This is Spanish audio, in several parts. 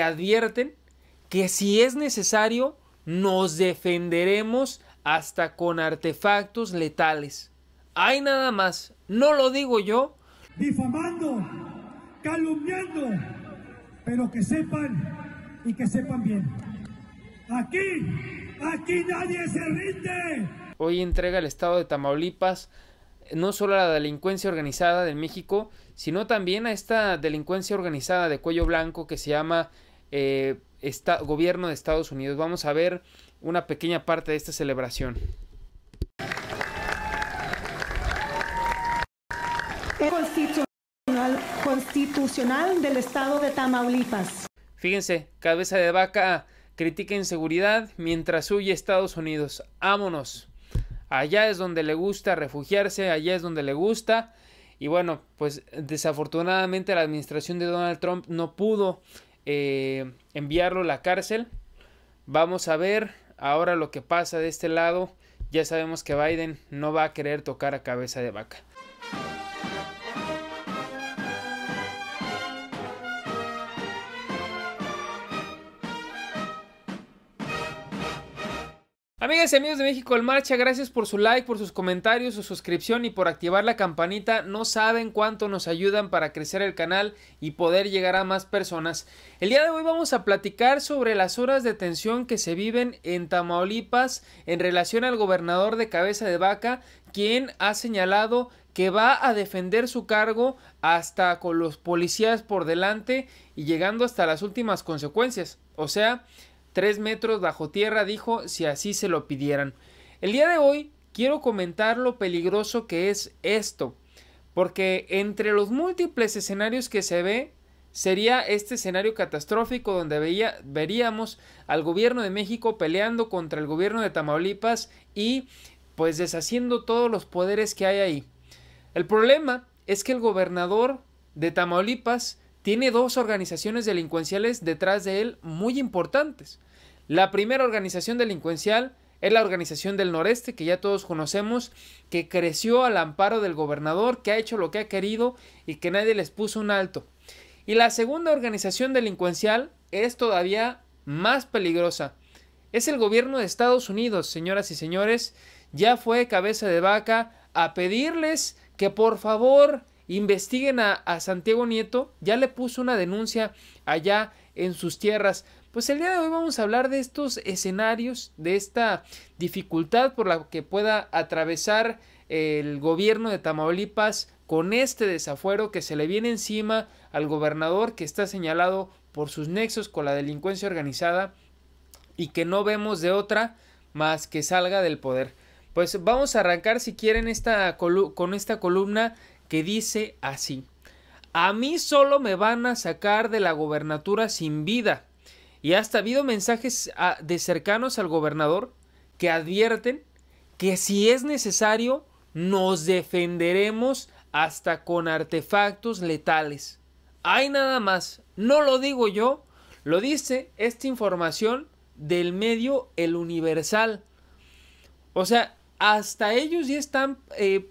advierten que si es necesario, nos defenderemos hasta con artefactos letales. Hay nada más, no lo digo yo. Difamando, calumniando, pero que sepan y que sepan bien. Aquí, aquí nadie se rinde. Hoy entrega el Estado de Tamaulipas eh, no solo a la delincuencia organizada de México, sino también a esta delincuencia organizada de cuello blanco que se llama eh, gobierno de Estados Unidos. Vamos a ver una pequeña parte de esta celebración. Constitucional, constitucional del Estado de Tamaulipas. Fíjense, cabeza de vaca critica inseguridad mientras huye Estados Unidos. Ámonos. Allá es donde le gusta refugiarse, allá es donde le gusta. Y bueno, pues desafortunadamente la administración de Donald Trump no pudo eh, enviarlo a la cárcel. Vamos a ver ahora lo que pasa de este lado. Ya sabemos que Biden no va a querer tocar a cabeza de vaca. Amigas y amigos de México en Marcha, gracias por su like, por sus comentarios, su suscripción y por activar la campanita. No saben cuánto nos ayudan para crecer el canal y poder llegar a más personas. El día de hoy vamos a platicar sobre las horas de tensión que se viven en Tamaulipas en relación al gobernador de Cabeza de Vaca, quien ha señalado que va a defender su cargo hasta con los policías por delante y llegando hasta las últimas consecuencias. O sea, Tres metros bajo tierra, dijo, si así se lo pidieran. El día de hoy quiero comentar lo peligroso que es esto, porque entre los múltiples escenarios que se ve, sería este escenario catastrófico donde veía, veríamos al gobierno de México peleando contra el gobierno de Tamaulipas y pues deshaciendo todos los poderes que hay ahí. El problema es que el gobernador de Tamaulipas tiene dos organizaciones delincuenciales detrás de él muy importantes. La primera organización delincuencial es la organización del noreste que ya todos conocemos, que creció al amparo del gobernador, que ha hecho lo que ha querido y que nadie les puso un alto. Y la segunda organización delincuencial es todavía más peligrosa. Es el gobierno de Estados Unidos, señoras y señores, ya fue cabeza de vaca a pedirles que por favor investiguen a, Santiago Nieto, ya le puso una denuncia allá en sus tierras. Pues el día de hoy vamos a hablar de estos escenarios, de esta dificultad por la que pueda atravesar el gobierno de Tamaulipas con este desafuero que se le viene encima al gobernador que está señalado por sus nexos con la delincuencia organizada y que no vemos de otra más que salga del poder. Pues vamos a arrancar si quieren esta con esta columna que dice así. A mí solo me van a sacar de la gobernatura sin vida. Y hasta ha habido mensajes ah, de cercanos al gobernador que advierten que si es necesario nos defenderemos hasta con artefactos letales. Hay nada más, no lo digo yo, lo dice esta información del medio El Universal. O sea, hasta ellos ya están eh,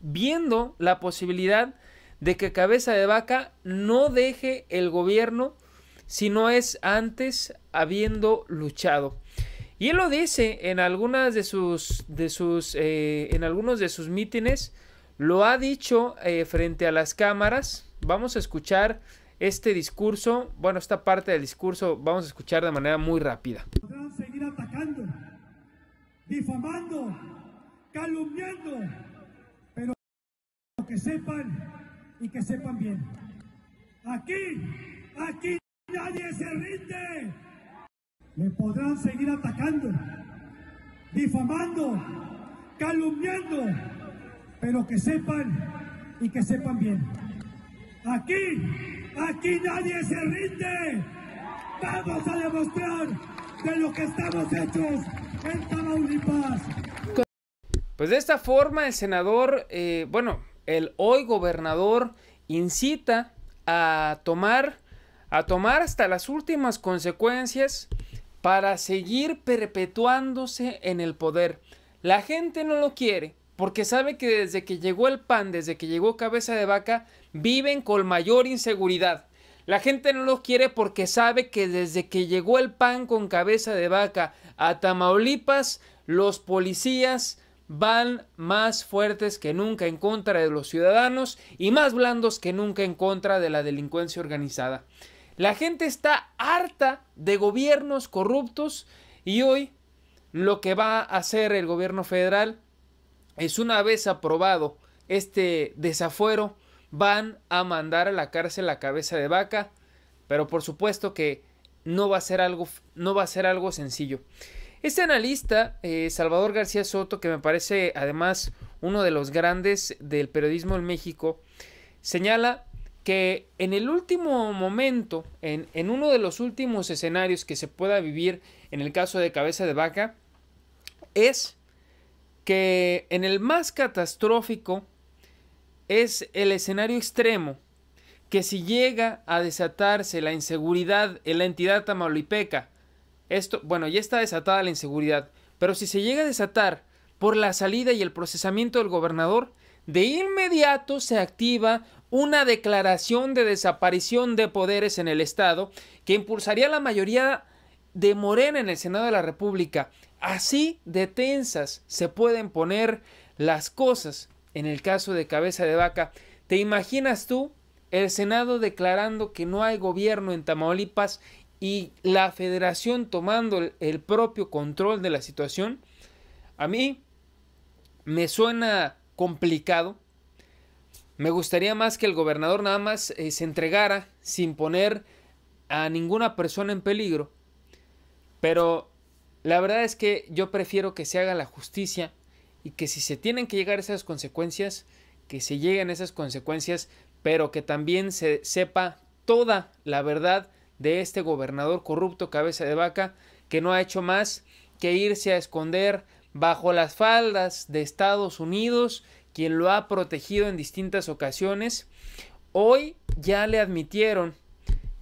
viendo la posibilidad de que cabeza de vaca no deje el gobierno si no es antes habiendo luchado. Y él lo dice en algunas de sus, de sus, eh, en algunos de sus mítines, lo ha dicho eh, frente a las cámaras. Vamos a escuchar este discurso, bueno, esta parte del discurso vamos a escuchar de manera muy rápida. seguir atacando, difamando, calumniando, que sepan y que sepan bien. Aquí, aquí nadie se rinde. Me podrán seguir atacando, difamando, calumniando, pero que sepan y que sepan bien. Aquí, aquí nadie se rinde. Vamos a demostrar de lo que estamos hechos en Tamaulipas. Pues de esta forma el senador, eh, bueno, el hoy gobernador incita a tomar, a tomar hasta las últimas consecuencias para seguir perpetuándose en el poder. La gente no lo quiere porque sabe que desde que llegó el pan, desde que llegó cabeza de vaca, viven con mayor inseguridad. La gente no lo quiere porque sabe que desde que llegó el pan con cabeza de vaca a Tamaulipas, los policías van más fuertes que nunca en contra de los ciudadanos y más blandos que nunca en contra de la delincuencia organizada. La gente está harta de gobiernos corruptos y hoy lo que va a hacer el gobierno federal es una vez aprobado este desafuero, van a mandar a la cárcel la cabeza de vaca, pero por supuesto que no va a ser algo, no va a ser algo sencillo. Este analista, eh, Salvador García Soto, que me parece además uno de los grandes del periodismo en México, señala que en el último momento, en, en uno de los últimos escenarios que se pueda vivir en el caso de cabeza de vaca, es que en el más catastrófico es el escenario extremo, que si llega a desatarse la inseguridad en la entidad tamaulipeca, esto, bueno, ya está desatada la inseguridad, pero si se llega a desatar por la salida y el procesamiento del gobernador, de inmediato se activa una declaración de desaparición de poderes en el Estado que impulsaría la mayoría de Morena en el Senado de la República. Así de tensas se pueden poner las cosas en el caso de cabeza de vaca. ¿Te imaginas tú el Senado declarando que no hay gobierno en Tamaulipas y la federación tomando el propio control de la situación, a mí me suena complicado. Me gustaría más que el gobernador nada más eh, se entregara sin poner a ninguna persona en peligro. Pero la verdad es que yo prefiero que se haga la justicia y que si se tienen que llegar esas consecuencias, que se lleguen esas consecuencias, pero que también se sepa toda la verdad de este gobernador corrupto cabeza de vaca que no ha hecho más que irse a esconder bajo las faldas de Estados Unidos, quien lo ha protegido en distintas ocasiones. Hoy ya le admitieron,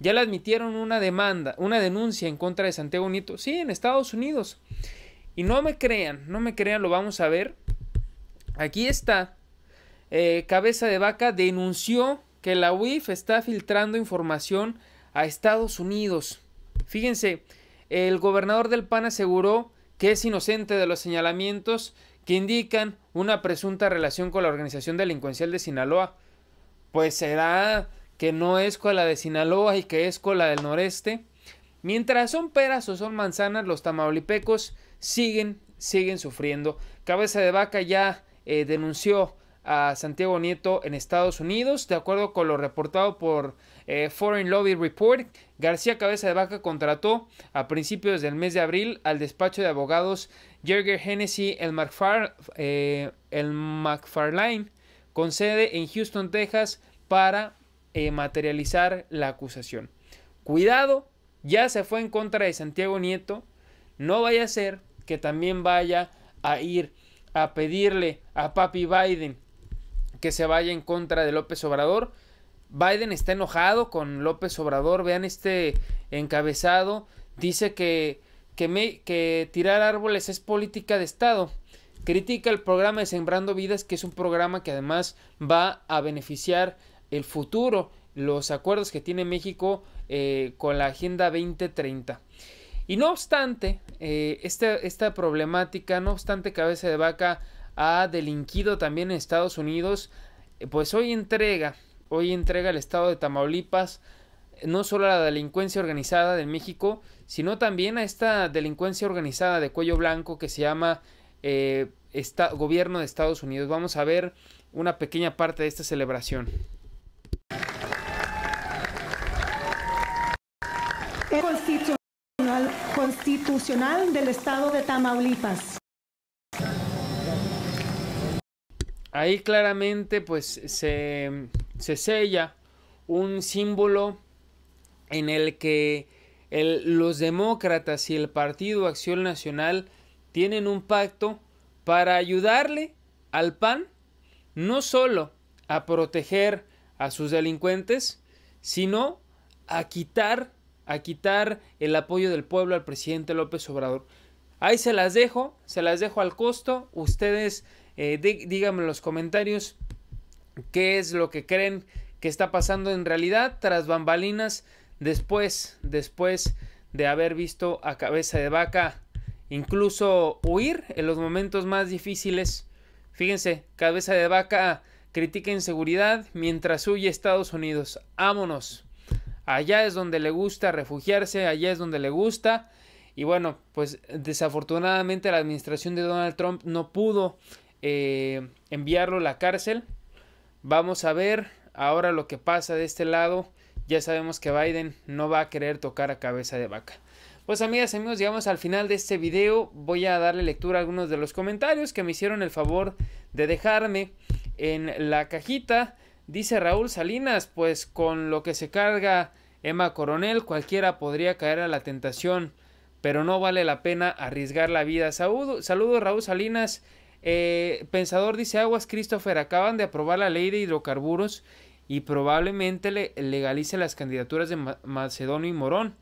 ya le admitieron una demanda, una denuncia en contra de Santiago Nieto, sí, en Estados Unidos. Y no me crean, no me crean, lo vamos a ver. Aquí está. Eh, cabeza de vaca denunció que la UIF está filtrando información a Estados Unidos. Fíjense, el gobernador del PAN aseguró que es inocente de los señalamientos que indican una presunta relación con la organización delincuencial de Sinaloa. Pues será que no es con la de Sinaloa y que es con la del noreste. Mientras son peras o son manzanas, los tamaulipecos siguen, siguen sufriendo. Cabeza de Vaca ya eh, denunció a Santiago Nieto en Estados Unidos. De acuerdo con lo reportado por eh, Foreign Lobby Report, García Cabeza de Vaca contrató a principios del mes de abril al despacho de abogados Jerger Hennessy el, McFar eh, el McFarlane con sede en Houston, Texas, para eh, materializar la acusación. Cuidado, ya se fue en contra de Santiago Nieto. No vaya a ser que también vaya a ir a pedirle a Papi Biden que se vaya en contra de López Obrador. Biden está enojado con López Obrador. Vean este encabezado. Dice que, que, que tirar árboles es política de Estado. Critica el programa de Sembrando Vidas, que es un programa que además va a beneficiar el futuro, los acuerdos que tiene México eh, con la Agenda 2030. Y no obstante, eh, esta, esta problemática, no obstante cabeza de vaca, ha delinquido también en Estados Unidos, eh, pues hoy entrega, hoy entrega al estado de Tamaulipas eh, no solo a la delincuencia organizada de México, sino también a esta delincuencia organizada de cuello blanco que se llama eh, gobierno de Estados Unidos. Vamos a ver una pequeña parte de esta celebración. constitucional del Estado de Tamaulipas. ahí claramente pues se, sella un símbolo en el que los demócratas y el Partido Acción Nacional tienen un pacto para ayudarle al PAN no solo a proteger a sus delincuentes, sino a quitar, a quitar el apoyo del pueblo al presidente López Obrador. Ahí se las dejo, se las dejo al costo. Ustedes eh, díganme en los comentarios qué es lo que creen que está pasando en realidad tras bambalinas después, después de haber visto a cabeza de vaca incluso huir en los momentos más difíciles. Fíjense, cabeza de vaca critica inseguridad mientras huye a Estados Unidos. Ámonos. Allá es donde le gusta refugiarse, allá es donde le gusta y bueno, pues desafortunadamente la administración de Donald Trump no pudo eh, enviarlo a la cárcel. Vamos a ver ahora lo que pasa de este lado. Ya sabemos que Biden no va a querer tocar a cabeza de vaca. Pues amigas y amigos, llegamos al final de este video. Voy a darle lectura a algunos de los comentarios que me hicieron el favor de dejarme en la cajita. Dice Raúl Salinas, pues con lo que se carga Emma Coronel, cualquiera podría caer a la tentación pero no vale la pena arriesgar la vida. Saludos, saludo Raúl Salinas. Eh, pensador dice Aguas Christopher, acaban de aprobar la ley de hidrocarburos y probablemente le legalice las candidaturas de Macedonio y Morón.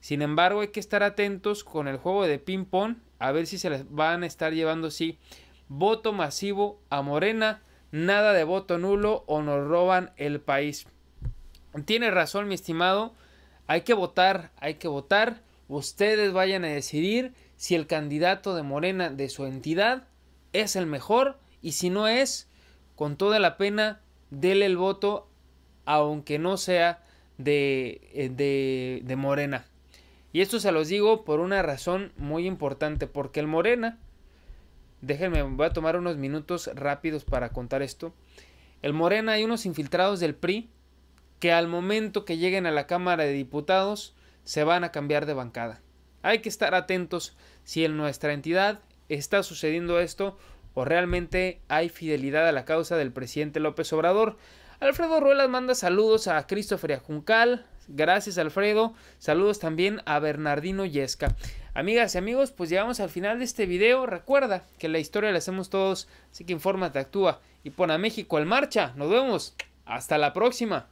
Sin embargo, hay que estar atentos con el juego de ping-pong, a ver si se les van a estar llevando así voto masivo a Morena, nada de voto nulo o nos roban el país. Tiene razón, mi estimado, hay que votar, hay que votar ustedes vayan a decidir si el candidato de Morena de su entidad es el mejor y si no es, con toda la pena, déle el voto aunque no sea de, eh, de, de Morena. Y esto se los digo por una razón muy importante, porque el Morena, déjenme, voy a tomar unos minutos rápidos para contar esto. El Morena hay unos infiltrados del PRI que al momento que lleguen a la Cámara de Diputados se van a cambiar de bancada. Hay que estar atentos si en nuestra entidad está sucediendo esto o realmente hay fidelidad a la causa del presidente López Obrador. Alfredo Ruelas manda saludos a Christopher Ajuncal. Gracias Alfredo. Saludos también a Bernardino Yesca. Amigas y amigos, pues llegamos al final de este video. Recuerda que la historia la hacemos todos, así que infórmate, actúa y pon a México en marcha. Nos vemos. Hasta la próxima.